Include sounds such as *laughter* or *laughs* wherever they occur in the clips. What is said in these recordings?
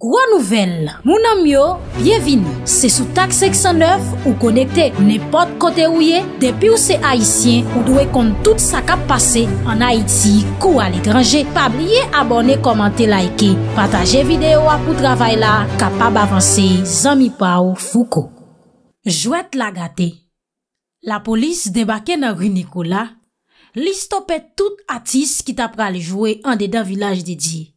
Gwa nouvel, mounan myo, bievin, se sou tak 609 ou konekte nepot kote ouye, depi ou se Haitien ou dwe kont tout sa kap pase an Haiti kou al ekranje, pa blye abone, komante, laike, pataje videyo apou travay la, kapab avanse, zami pa ou fouko. Jouet lagate, la polis debake nan ru Nikola, li stopet tout atis ki tapra li jwe an dedan vilaj dedye.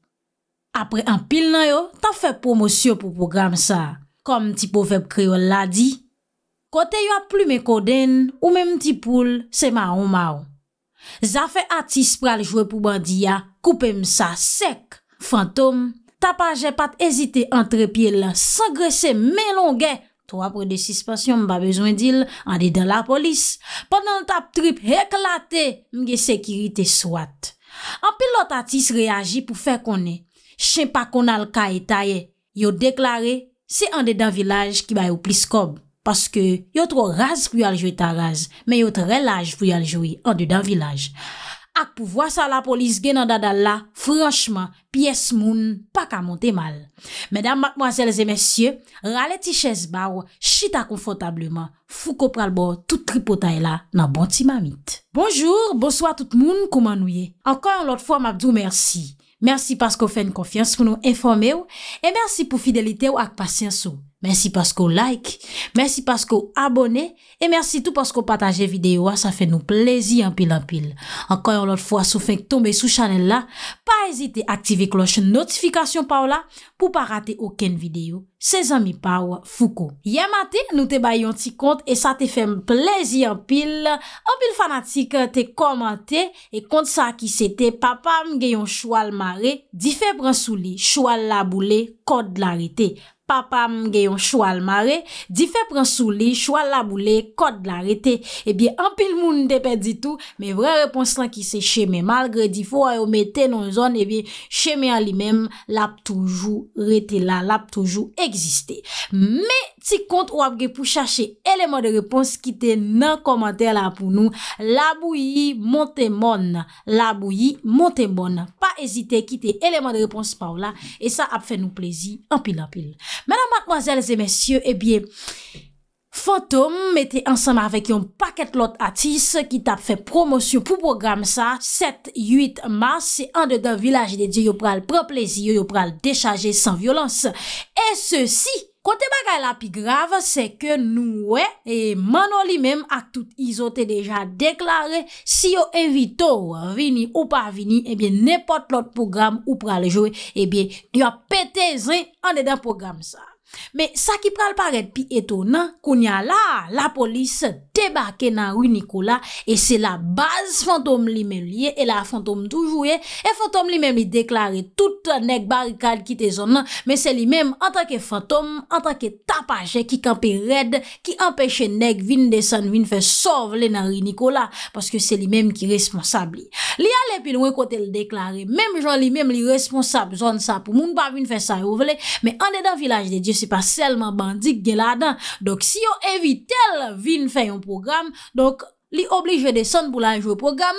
Apre an pil nan yo, ta fe promosyo pou program sa. Kom ti pou feb kreol la di. Kote yo a plume koden ou me mti poul, se ma ou ma ou. Za fe atis pral jwe pou bandiya, koupe msa sek. Fantom, ta pa jepat ezite antre piye la, sangrese men longe. To apre de sispasyon mba bezwen dil, ande den la polis. Pendan tap trip heklate, mge sekirite swat. An pil lot atis reagi pou fe konen. Chen pa kon al ka etaye, yo deklare, se an de dan vilaj ki bay ou plis kob. Paske, yo tro raz pou yal jwi tan raz, me yo tre laj pou yal jwi an de dan vilaj. Ak pou vwa sa la polis gen an dadal la, franchman, piyes moun, pa ka monte mal. Medan makmwazelze mesye, rale ti ches baw, chita konfotableman, fou ko pral bo tout tripotay la nan bon ti mamit. Bonjour, bonsoi tout moun, koumanouye. Anka yon lot fwa mabdou mersi. Mersi pasko fèn konfians pou nou enforme ou e mersi pou fidelite ou ak pasyans ou. Mersi paskou like, mersi paskou abone, e mersi tout paskou pataje videyo a, ah, sa fe nou plezi anpil anpil. Ankoyon lot fwa sou feng tombe sou chanel la, pa ezite aktive kloche notifikasyon pa ou la, pou pa rate oken videyo. Se zami pa ou foukou. Yema te, nou te bayon ti kont, e sa te fe mplezi anpil. Anpil fanatik te komante, e kont sa ki se te papam geyon choual mare, di febran sou li, choual la boule, kod la rete. pa pa mgeyon chou al mare, di fe pransou li, chou al labou li, kod la rete, e biye an pil moun depe di tou, me vre repons la ki se cheme, malgre di fo a yo mete non zon, e biye cheme a li mem, la ap toujou rete la, la ap toujou egziste. Me ti kont ou ap ge pou chache eleman de repons ki te nan komantè la pou nou, labou yi monte moun, labou yi monte moun, pa ezite ki te eleman de repons pa ou la, e sa ap fe nou plezi, an pil apil. Madame, mademoiselles et messieurs, eh bien, Fantome mette ensemble avec un paquet lot artistes qui t'a fait promotion pour programme ça, 7-8 mars, c'est un de deux villages dédiés pour un plaisir, pour un déchargé sans violence. Et ceci, Kote bagay la pi grav se ke noue e mano li mem ak tout izote deja deklare si yo evito vini ou pa vini ebyen nepot lot program ou prale jowe ebyen diyo petezen ane den program sa. Me sa ki prale paret pi etonan koun ya la la polise. tebake nan Rui Nikola e se la baz fantom li men liye e la fantom toujouye e fantom li men li deklare touta nek barikade ki te zon nan, me se li men anta ke fantom, anta ke tapaje ki kampe red, ki anpeche nek vin desan, vin fe sovle nan Rui Nikola, paske se li men ki responsab li. Li ale pi nou e kote le deklare, men joun li men li responsab zon sa pou moun ba vin fe sa yo me ane dan vilaj de Diyo se pa selman bandik geladan dok si yo evitelle vin fe yon programme. Donc, li oblige de son boulange au programme.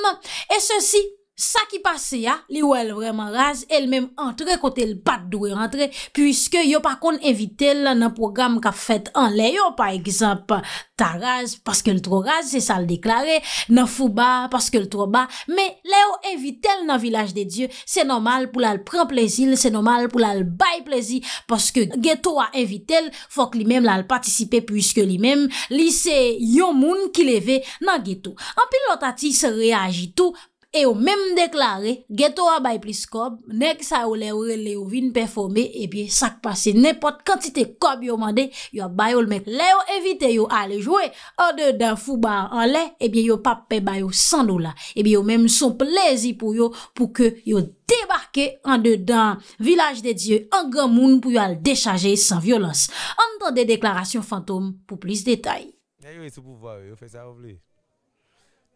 Et ceci Sa ki pase ya, li wèl vreman raze, el mèm antre kote l pat doure antre, pwiske yo pa kon evite l nan program ka fèt an leyo, pa eksemp, ta raze, paske l tro raze, se sa l deklare, nan fou ba, paske l tro ba, mè leyo evite l nan vilaj de Diyo, se nomal pou l al pran plezil, se nomal pou l al bay plezil, paske geto a evite l, fòk li mèm l al patisipe, pwiske li mèm li se yon moun ki leve nan geto. Anpil l otati se reagi tou, E yo mèm deklare, geto a bay plis kob, nek sa ou le ou le ou vin performe, e bie sak pase nepot kantite kob yo mande, yo bay ou lmèk le ou evite yo ale jwe. An de dan fuban an le, e bie yo pap pe bay ou 100 dola. E bie yo mèm son plezi pou yo pou ke yo debarke an de dan village de dieu Angamoun pou yo al dechaje san violans. An de dan de deklarasyon fantom pou plis detay. Ya yo eti pou vwa we, yo fè sa wavle we.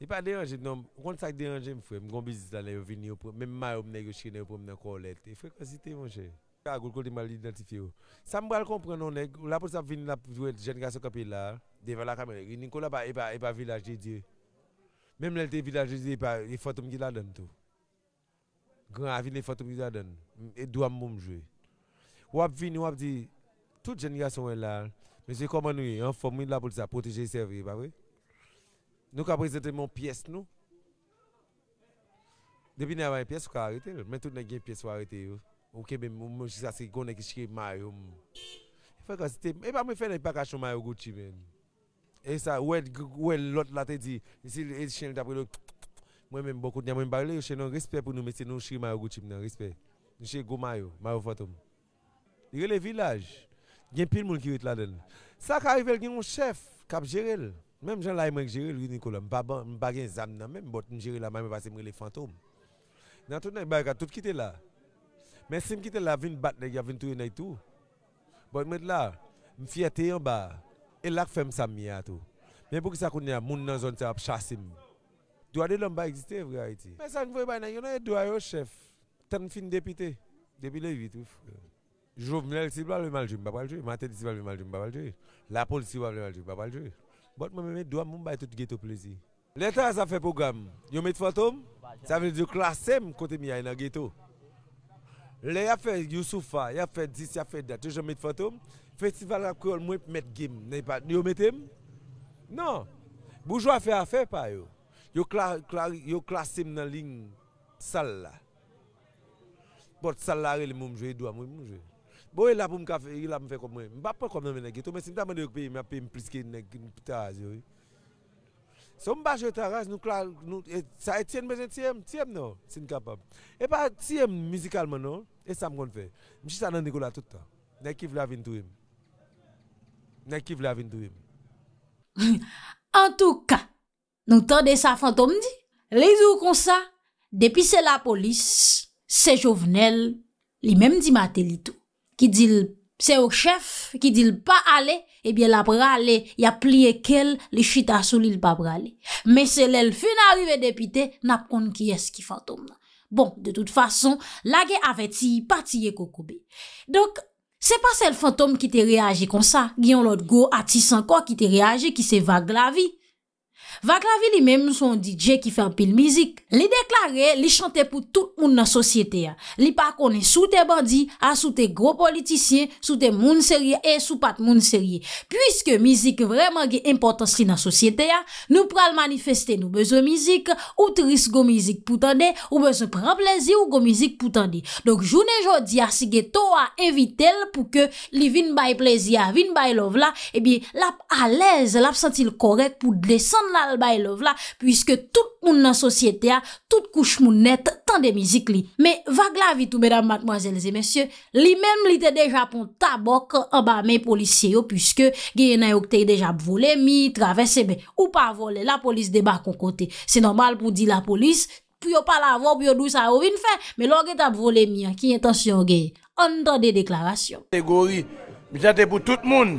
E pa deranje nou, kont sa deranje mwen fwe, mwen gombezit la le yo vini yo pou, mwen mma yo mnen yo chine yo pou mnen kou lete, e fwe kwa si teranje. A goul kou di mal identifi yo. Sa mbra l kompren nou nek, ou la pou sa vini la pou jou et jen gaso kapi la, deva la kamen, e nin kou la pa e pa e vilaje diye. Mem lel te vilaje diye, e pa, e fote mwen gila den tou. Gran avine fote mwen gila den, e dwa mwen mwen jwe. Ou ap vini, ou ap di, tout jen gaso wè la, mwen se koman nou e, an fwa mwen la pou sa, poteje seve, e pa wè. Nou ka prezente moun piyes nou. Depi nou yon piyes ou ka arete. Mwen tout nou gen piyes ou arete yo. Ou kebe moun moun shi sa si goun ek shi shi mayo. Fwa ka si te. E ba mwen fè nou yon pakasyon mayo gouti men. E sa wè lot la te di. Mwen mwen mwen mwen barle. Yo chen nou respect pou nou mwen shi mayo gouti men. Respect. Nwen shi go mayo. Mayo fatoum. Yon le vilaj. Gen pil moun ki wè tla den. Sa ka yon chef. Kap jerel. Mèm jan la yon mèk jiri loun yon kolèm, m bagè yon zam nan mèm bot m jiri la mèm yon vase mre le fantoum. Nan tout nan yon bagè, tout kite la. Mèm sim kite la vin bat deg ya vin tou yon nèy tou. Boy mèd la, m fye te yon ba, elak fèm sa m miya tou. Mèm pou ki sa koun yon moun nan zon ti ap chasim. Dwa de loun ba existe vre a iti. Mèm san m vwe bay nan yon e nou yon doua yo chef. Ten fin depite, depite yon vitouf. Jou m lèl si wap lè mal jèm, m a te di si wap lè mal jèm, m a pal jèm Bon, moi-même, je dois me tout ghetto plaisir. L'État, ça fait programme. Ils mettent fantôme, ça veut dire classer côté Mia dans le ghetto. Les a fait Youssoufa, il a fait 10, il a fait date, toujours mettre fantôme. Festival à Creole, moi, mettre game. Ils mettent Non. Bourgeois fait affaire par eux. yo classent dans la ligne sale. Bon, sale là, ils m'ont joué, ils doivent m'ont jouer. Bo e non, non, *laughs* la pou m kafe, e la pou m fe komwen. M pa pa komwen men e gitou, men sin ta men yo kpe yon, men api yon pliske yon, men pita azi yo. Son m bache yon taraj, nou kla, sa etyen men etyen, etyen nou, sin kapab. E pa etyen mizikalman nou, e sa m kon fe. M chi sa nan dikou la touta. Nè ki vle avin tou yon. Nè ki vle avin tou yon. En tou ka, nou tande sa fantom di, le zou kon sa, depi se la polis, se jovenel, li men di mate li tou. Ki dil, se ou chef, ki dil pa ale, ebyen eh la prale, ya pliye kel, li chita sou li l pa prale. Men se l el fin arrive depite, nap kon ki eski fantom nan. Bon, de tout fason, la ge ave ti pati ye kokobe. Donk, se pa sel fantom ki te reage kon sa, gyan lot go ati sanko ki te reage ki se vage la vi. Vak la vi li mem sou an DJ ki fè an pil mizik. Li deklarè, li chante pou tout moun nan sosyete ya. Li pa konè sou te bandi, a sou te gro politisye, sou te moun serye, e sou pat moun serye. Puiske mizik vreman ge importansri nan sosyete ya, nou pral manifeste nou bezon mizik, ou tris go mizik pou tande, ou bezon pran plezi ou go mizik pou tande. Donk jounen jodi a si ge to a evitel pou ke li vin bay plezi a, vin bay love la, e bi lap alez, lap sentil korek pou descend la, al baylov la, pwiske tout moun nan sosyete a, tout kouche moun net, tan de mizik li. Me, vag la vitou, mèdam, mbakmoazèlze, mèsyè, li mèm li te deja pon tabok an ba mèy polisyè yo, pwiske geye nan yo ktey deja pou volè mi, travesse be, ou pa volè, la polis deba kon kote. Se normal pou di la polis, pou yo pa la avon, pou yo dou sa ovin fè, me lò ge ta pou volè mi, an ki yon tensyon geye, an dan de deklarasyon. Te gori, mi se te pou tout moun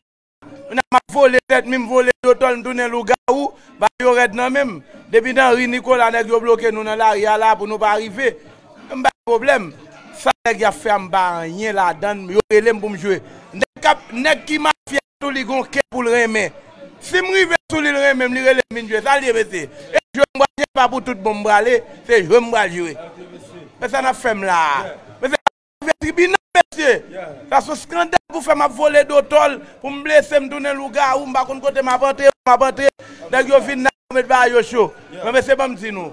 Ou nan ma fole zet mim, fole zotol, dounen lou ga ou, bak yo red nan mèm. Depi nan ri Nikola, nek yo bloke nou nan la ria la pou nou pa rife. Mbe problem, sa nek ya fèm ba, nye la dan, yo relem pou mjwe. Nek ki ma fèm, tout li gon ke pou lre mè. Si mri ve tout li lre mè, mli relem mjwe, sa li ve se. E jwè mwa jè pa pou tout mwa bon mbra le, se jwè mwa jwè. Pè e sa nan fèm la. Mese, la sou skande pou fe ma vole do tol, pou m ble se m dounen luga ou m bakoun kote m avante, m avante, dèk yo vin nan, m et ba yo chou. Mese, ba m zinou.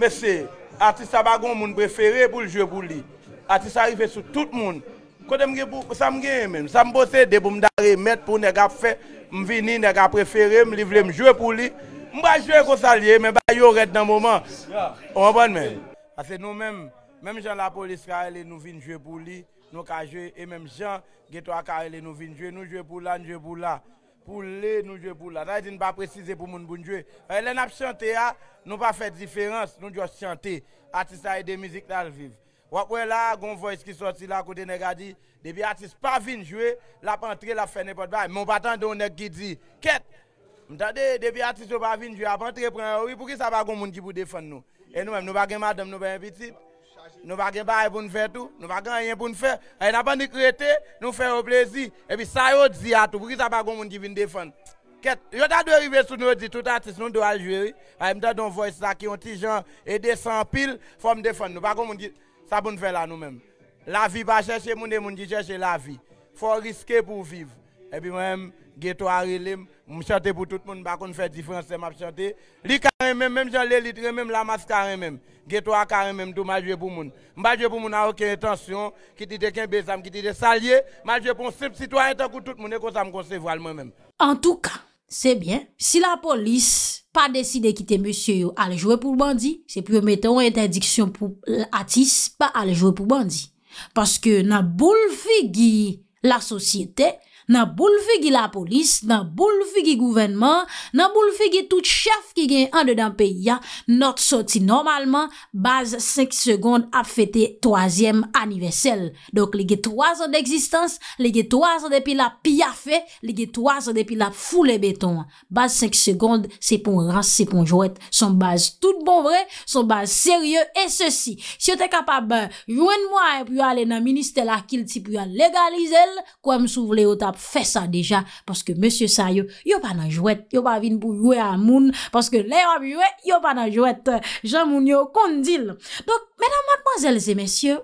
Mese, atis sa bagon moun preferè pou l'jouè pou li. Atis arive sou tout moun. Kote m ge pou, sa m ge men, sa m bote de pou m dare met pou nèk ap fe, m vini nèk ap preferè, m livle m jouè pou li. M ba jouè kon salye, men ba yo red nan mouman. Ase nou menm. Mem jan la polis ka ele nou vin djwe pou li, nou ka djwe, e mem jan getwa ka ele nou vin djwe, nou djwe pou la, nou djwe pou la. Pou le, nou djwe pou la. Ta e din pa prezize pou moun boun djwe. E le nap chante ya, nou pa fe diferans, nou djwa chante. Atis a e de mizik la alviv. Wapwe la, goun voice ki soti la kote negadi, debi atis pa vin djwe, la pa entre la fene potbay. Mon patan donek ki di, ket! Mta de, debi atis yo pa vin djwe, la pa entre pre, pou ki sa pa goun moun djibou defan nou? E nou mèm, nou pa gen madem nou Nou bagen ba yon bon fè tou, nou bagen yon bon fè. A yon apan ni krete, nou fè yon plezi. Ebi sa yon zi atou, pou ki sa bagon moun di vin defan. Ket, yon ta dwe rive sou nou zi tout atis, nou dwe aljoueri. A yon ta don voice la ki yon ti jan ede san pil, fòm defan. Nou bagon moun di, sa bon fè la nou menm. La vi ba chèche moun e moun di chèche la vi. Fò riske pou viv. Epi mwen, ge to a rilem, mwen chante pou tout moun, ba kon fè difrense mwen chante. Li karen mèm, mèm jan lè litre mèm, la mas karen mèm. Ge to a karen mèm, tou mwen jwe pou moun. Mwen jwe pou moun a okè retensyon, ki ti de ken bezam, ki ti de salye, mwen jwe pou mwen sip si to a reten kou tout moun, e kon sa mwen konsevo al mwen mèm. En tout ka, se bien, si la polis pa deside kite monsye yo, ale jwe pou bandi, se pwemete ou interdiksyon pou atis, pa ale jwe pou bandi. Paske nan bol figi la sosyete, nan boulefe ge la polis, nan boulefe ge gouvenman, nan boulefe ge tout chaf ki gen an de dan peyi ya, not soti normalman, baz 5 second ap fete 3e anivesel. Donk le ge 3 an de eksistans, le ge 3 an de pil ap piafe, le ge 3 an de pil ap foule beton. Baz 5 second, se pon ras, se pon jowet, son baz tout bon vre, son baz serye, e se si. Si yo te kapab, jwen mwa e pyo ale nan minister la kil ti pyo legalize el, kwa m sou vle yo tap Fè sa deja, paske monsye sa yo Yo pa nan jwet, yo pa vin pou jwet A moun, paske le yo jwet Yo pa nan jwet, jan moun yo kondil Dok, menan madmozèl zè monsye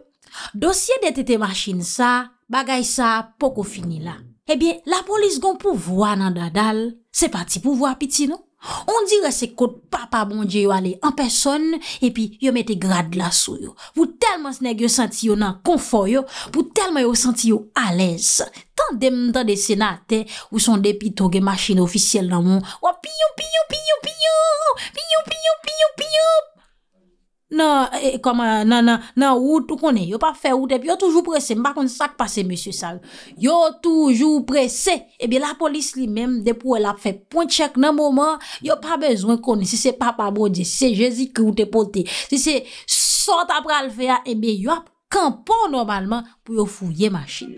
Dosye dete te machin sa Bagay sa, poko fini la Ebyen, eh la polis gon pou vwa nan dadal Se pati pou vwa piti nou On dire se kote papa bonje yo ale en peson E pi yo mette grad la sou yo Pou telman snek yo senti yo nan konfor yo Pou telman yo senti yo alez Tan dem dan de senate Ou son depi toge maschine ofisyel nan moun Wapiyo, oh, piyo, piyo, piyo Piyo, piyo, piyo, piyo nan eh, eh, ou tou konen, yo pa fe ou tepe, yo toujou prese, mba kon sak pase, M. Sal, yo toujou prese, ebe la polis li menm, depo el ap fe ponchek nan mouman, yo pa bezwen konen, se se papa bo di, se jezi ki ou tepote, se se sot apra alfea, ebe yo ap kanpon normalman, pou yo fouye machin.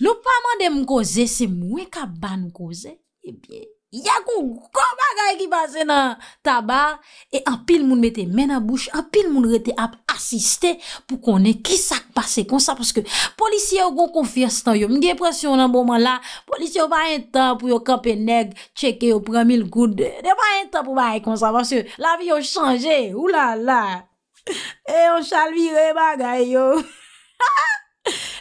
Lou pa man de mgoze, se mwen ka ban mgoze, ebe, Ya kou kou bagay ki pase nan tabar E apil moun mette men a bouche Apil moun rete ap asiste Pou konen ki sak pase konsa Paske polisye yo kon kon fias tan yo Mge presyon nan bonman la Polisye yo bayen tan pou yo kampen neg Cheke yo pramil goud De bayen tan pou baye konsa Basye la vi yo chanje Ou la la E yo chalvire bagay yo Haha *laughs*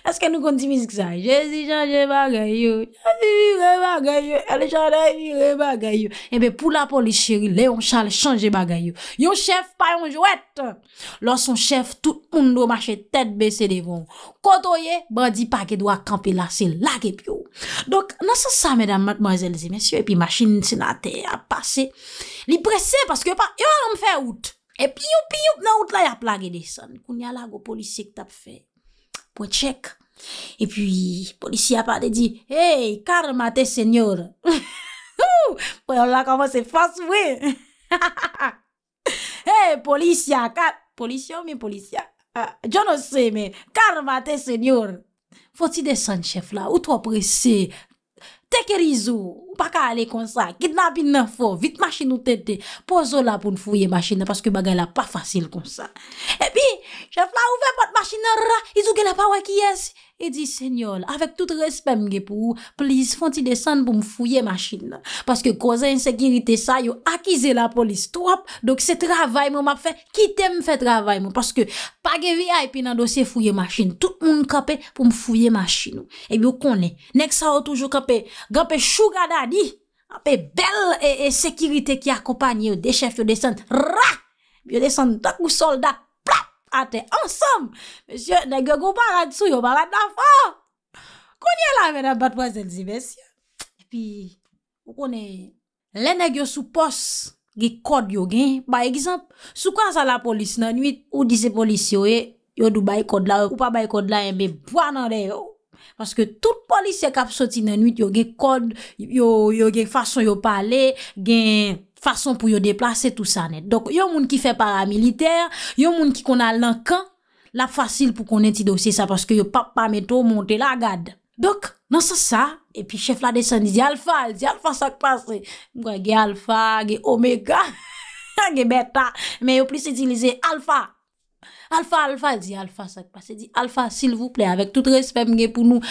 Aske nou kontivise ki sa? Jezi chanje bagayou. Jezi chanje bagayou. Ele chanje bagayou. Ebe pou la polis chiri. Leon Charles chanje bagayou. Yon chef pa yon jwet. Lors yon chef. Tout moun do mache tete bese devon. Koto ye. Bandi pa ke do akampi la. Se lage pyo. Donk. Nasa sa medan mademoiselle zi. Mesyo. E pi masin sinate. A pase. Li prese. E parce ke pa. Yo an mfe out. E piyup piyup. Nan out la ya plage de san. Koun ya lago polisik tap fe. Po tchek E pi, polisi a pa de di Hey, kar matè senyor Poyon la koman se fos wè Hey, polisi a kat Polisi yo mi, polisi a Jo nou se me, kar matè senyor Foti de san chef la, ou to apresè Tekerizou, baka ale konsa Kitna bin nan fo, vit mashin nou tete Pozo la pou nfouye mashina Paske bagay la pa fasil konsa E pi Chef la ouve pot machin nan ra I zo gen la pa wak yes E di senyol Awek tout respem ge pou Please fonti desan pou m fouye machin Paske kozè yon sekirite sa Yo akize la polis To ap Dok se travayman map fe Kitè m fe travayman Paske pa ge VIP nan dosye fouye machin Tout moun kapè pou m fouye machin E bi yo konè Nèk sa yo toujou kapè Gapè chou gada di Gapè bel e, e sekirite ki akopany Yo dechef yo desan Ra Yo desan tak ou soldat Ate, ansam, mèsyè, nèk yo go barad sou, yo barad la fò. Konye la mè nan bat wazèl zi mèsyè. E pi, wè konè, lè nèk yo sou pos, ge kòd yo gen. Ba ekzamp, sou kwa sa la polis eh, eh, nan nwit, ou di se polis yo e, yo dò bay kòd la, ou pa bay kòd la, yon be bwa nan de yo. Paske tout polis yo kap soti nan nwit, yo gen kòd, yo gen fason yo pale, gen... Fason pou yo deplase tout sa net. Donk, yo moun ki fe paramiliter, yo moun ki konal nan kan, la fasil pou konen ti dosye sa, paske yo pa pameto monte la gad. Donk, nan sa sa, e pi chef la desen, di alfa, alfa sakpa se. Mwen ge alfa, ge omega, ge *laughs* beta, men yo plis etilize alfa. Alfa, alfa, alfa sakpa se. Alfa, sil vouple, avek tout respe mwen ge pou nou,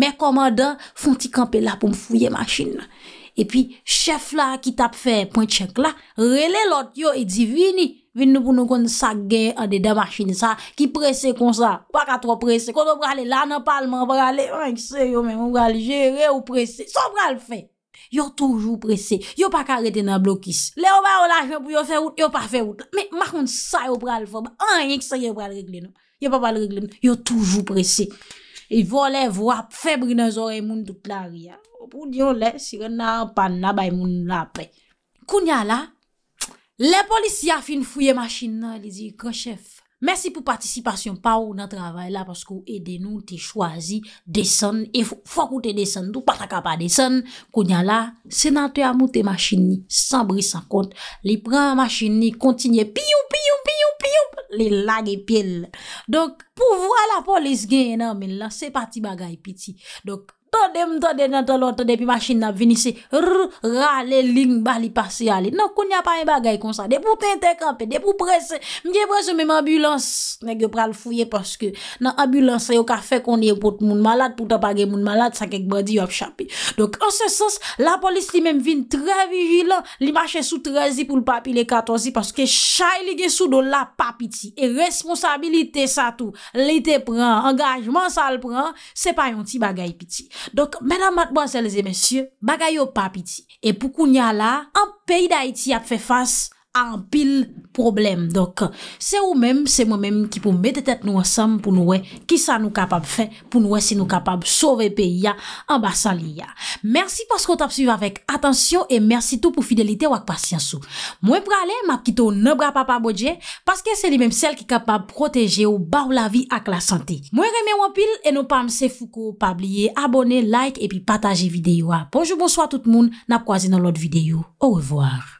me komanda, foun ti kampe la pou mfouye masjin nan. E pi, chèf la ki tap fè, point chèk la, relè lot yo e divini. Vin nou pou nou kon sa gen an de damak chini sa, ki presè kon sa. Pa ka tro presè. Kon nou pralè la nan palman, pralè an ek sè yo men, moun pralè jè, re ou presè. So pralè fè. Yo toujou presè. Yo pa karete nan blokis. Le ou pa ou la jè pou yo fè wout, yo pa fè wout. Me, makon sa yo pralè fòm. An ek sè yo pralè regle nou. Yo pa pralè regle nou. Yo toujou presè. E vo lè vwa, febri nan zore moun dout la riyan. Pou diyon lè, si gen nan apan nan bay moun nan apè. Kou nyan la, lè polisi a fin fuyè machin nan, li zi, krechef. Mèsi pou patisipasyon pa ou nan travèl la, paskou edè nou te chwazi, desen, e fwa koute desen, tou patakapa desen. Kou nyan la, senan te amoute machin ni, sanbri san kont, li pran machin ni, kontinye, piyou, piyou, piyou, piyou, li lage pèl. Donk, pou vwa la polis gen nan men la, se pati bagay piti. Donk, Tade m tade nan tolo, tade pi machin nan vini se Rrrr, rra, le ling ba li pase yale Nan koun ya pa yon bagay kon sa De pou te entekampe, de pou prese M jeprese men m ambulans Nè ge pral fouye paske Nan ambulans se yo ka fe konde yon pot moun malat Pouta pa ge moun malat sa kek body yop chapi Donk an se sens, la polis li men vin tre vijilan Li mache sou trezi pou l papi le katozi Paske chay li ge sou do la papi ti E responsabilite sa tou Li te pran, angajman sa l pran Se pa yon ti bagay piti Donk menan matbo anselze mensyou, bagay yo pap iti. E pou kou nyan la, an peyi da iti ap fe fans. an pil problem. Dok, se ou men, se mwen men ki pou mette tet nou ansam pou nou we ki sa nou kapab fe, pou nou we si nou kapab sove pe ya, an basan li ya. Mersi paskou tap suyve avèk. Atensyon e mersi tou pou fidelite wak pasyansou. Mwen prale, mapkito nè bra pa pa bodje, paske se li men sel ki kapab proteje ou ba ou la vi ak la sante. Mwen reme wapil e nou pamse foukou, pabliye, abone, like, epi pataje videyo a. Ponjou bonso a tout moun, napkwaze nan lot videyo. Au revoar.